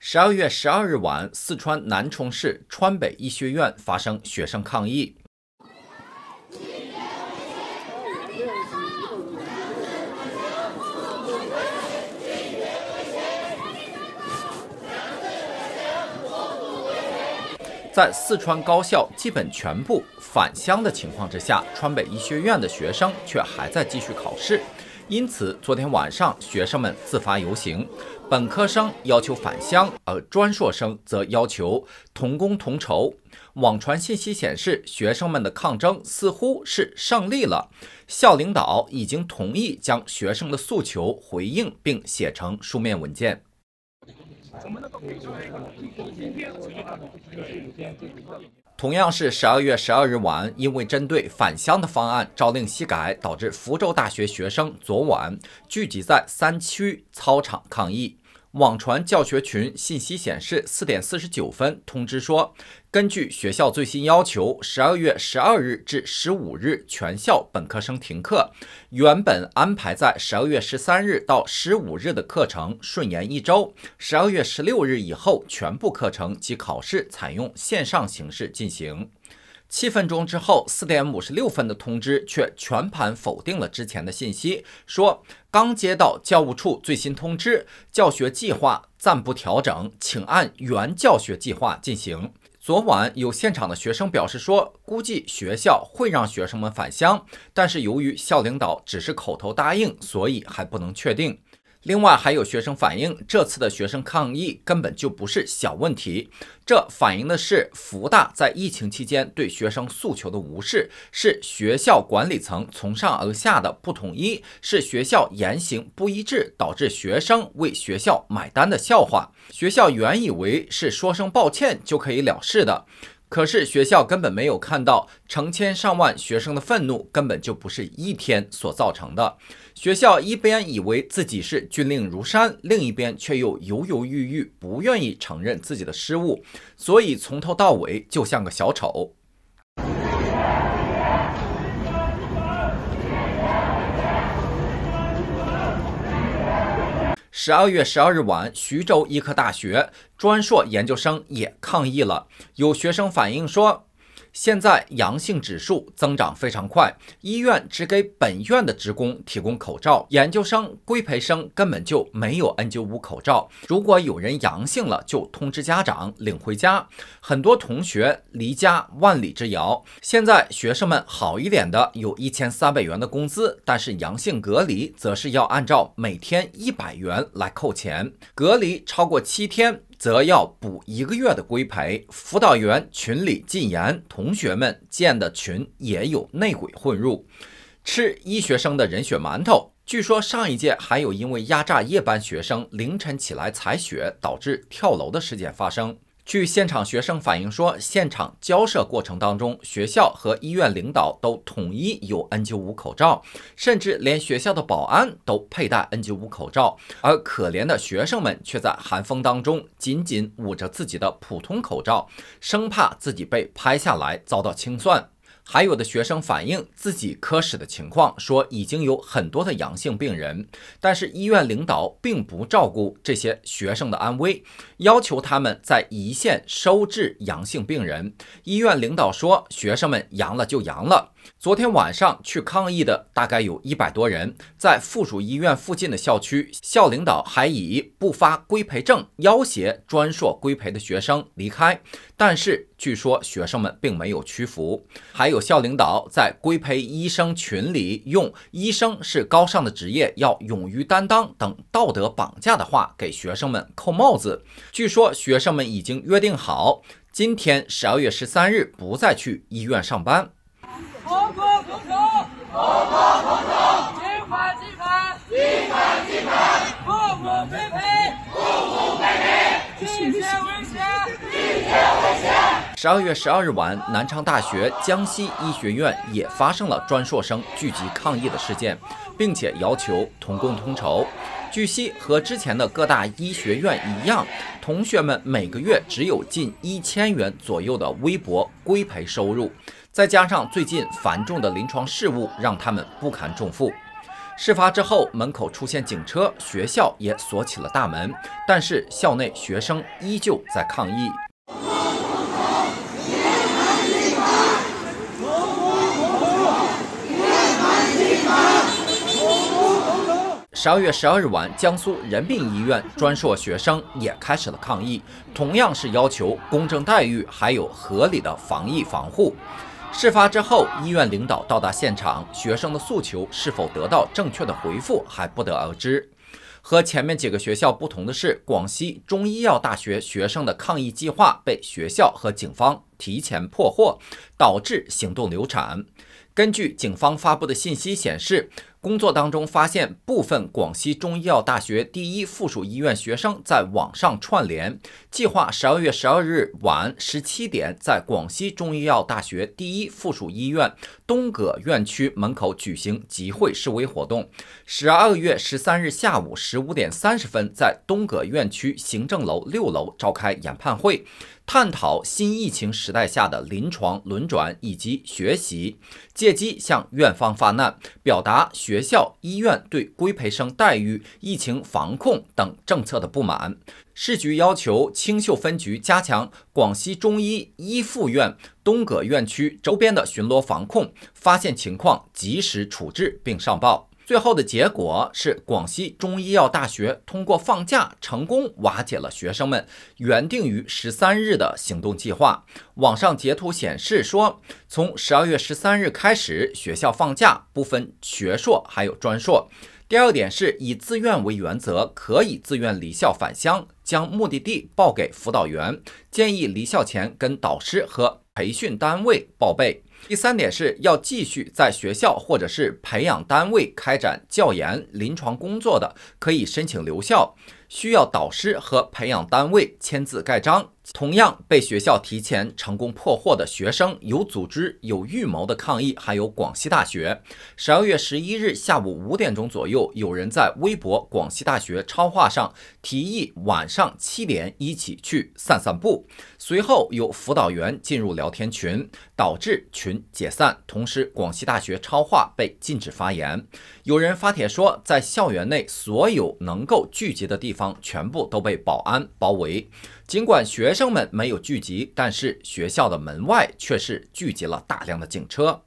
十二月十二日晚，四川南充市川北医学院发生学生抗议。在四川高校基本全部返乡的情况之下，川北医学院的学生却还在继续考试，因此昨天晚上学生们自发游行。本科生要求返乡，而专硕生则要求同工同酬。网传信息显示，学生们的抗争似乎是胜利了，校领导已经同意将学生的诉求回应并写成书面文件。同样是十二月十二日晚，因为针对返乡的方案朝令夕改，导致福州大学学生昨晚聚集在三区操场抗议。网传教学群信息显示，四点四十九分通知说，根据学校最新要求，十二月十二日至十五日全校本科生停课，原本安排在十二月十三日到十五日的课程顺延一周，十二月十六日以后全部课程及考试采用线上形式进行。七分钟之后，四点五十六分的通知却全盘否定了之前的信息，说刚接到教务处最新通知，教学计划暂不调整，请按原教学计划进行。昨晚有现场的学生表示说，估计学校会让学生们返乡，但是由于校领导只是口头答应，所以还不能确定。另外，还有学生反映，这次的学生抗议根本就不是小问题。这反映的是福大在疫情期间对学生诉求的无视，是学校管理层从上而下的不统一，是学校言行不一致导致学生为学校买单的笑话。学校原以为是说声抱歉就可以了事的。可是学校根本没有看到成千上万学生的愤怒，根本就不是一天所造成的。学校一边以为自己是军令如山，另一边却又犹犹豫豫，不愿意承认自己的失误，所以从头到尾就像个小丑。十二月十二日晚，徐州医科大学专硕研究生也抗议了。有学生反映说。现在阳性指数增长非常快，医院只给本院的职工提供口罩，研究生、规培生根本就没有 N95 口罩。如果有人阳性了，就通知家长领回家。很多同学离家万里之遥，现在学生们好一点的有一千三百元的工资，但是阳性隔离则是要按照每天一百元来扣钱，隔离超过七天。则要补一个月的规培，辅导员群里禁言，同学们建的群也有内鬼混入，吃医学生的人血馒头。据说上一届还有因为压榨夜班学生凌晨起来采血导致跳楼的事件发生。据现场学生反映说，现场交涉过程当中，学校和医院领导都统一有 N95 口罩，甚至连学校的保安都佩戴 N95 口罩，而可怜的学生们却在寒风当中紧紧捂着自己的普通口罩，生怕自己被拍下来遭到清算。还有的学生反映自己科室的情况，说已经有很多的阳性病人，但是医院领导并不照顾这些学生的安危，要求他们在一线收治阳性病人。医院领导说：“学生们阳了就阳了。”昨天晚上去抗议的大概有一百多人，在附属医院附近的校区，校领导还以不发规培证要挟专硕规培的学生离开，但是据说学生们并没有屈服。还有校领导在规培医生群里用“医生是高尚的职业，要勇于担当”等道德绑架的话给学生们扣帽子。据说学生们已经约定好，今天十二月十三日不再去医院上班。同工同酬，同工同酬；不服不服拒绝拒绝十二月十二日晚，南昌大学江西医学院也发生了专硕生聚集抗议的事件，并且要求同工同酬。据悉，和之前的各大医学院一样，同学们每个月只有近一千元左右的微薄规培收入，再加上最近繁重的临床事务，让他们不堪重负。事发之后，门口出现警车，学校也锁起了大门，但是校内学生依旧在抗议。十二月十二日晚，江苏人民医院专硕学生也开始了抗议，同样是要求公正待遇，还有合理的防疫防护。事发之后，医院领导到达现场，学生的诉求是否得到正确的回复还不得而知。和前面几个学校不同的是，广西中医药大学学生的抗议计划被学校和警方提前破获，导致行动流产。根据警方发布的信息显示。工作当中发现，部分广西中医药大学第一附属医院学生在网上串联，计划十二月十二日晚十七点，在广西中医药大学第一附属医院东葛院区门口举行集会示威活动；十二月十三日下午十五点三十分，在东葛院区行政楼六楼召开研判会。探讨新疫情时代下的临床轮转以及学习，借机向院方发难，表达学校、医院对规培生待遇、疫情防控等政策的不满。市局要求清秀分局加强广西中医一附院东葛院区周边的巡逻防控，发现情况及时处置并上报。最后的结果是，广西中医药大学通过放假成功瓦解了学生们原定于十三日的行动计划。网上截图显示说，从十二月十三日开始，学校放假不分学硕还有专硕。第二点是以自愿为原则，可以自愿离校返乡，将目的地报给辅导员，建议离校前跟导师和培训单位报备。第三点是要继续在学校或者是培养单位开展教研临床工作的，可以申请留校，需要导师和培养单位签字盖章。同样被学校提前成功破获的学生有组织有预谋的抗议，还有广西大学。十二月十一日下午五点钟左右，有人在微博广西大学超话上提议晚上七点一起去散散步。随后有辅导员进入聊天群，导致群解散，同时广西大学超话被禁止发言。有人发帖说，在校园内所有能够聚集的地方，全部都被保安包围。尽管学生们没有聚集，但是学校的门外却是聚集了大量的警车。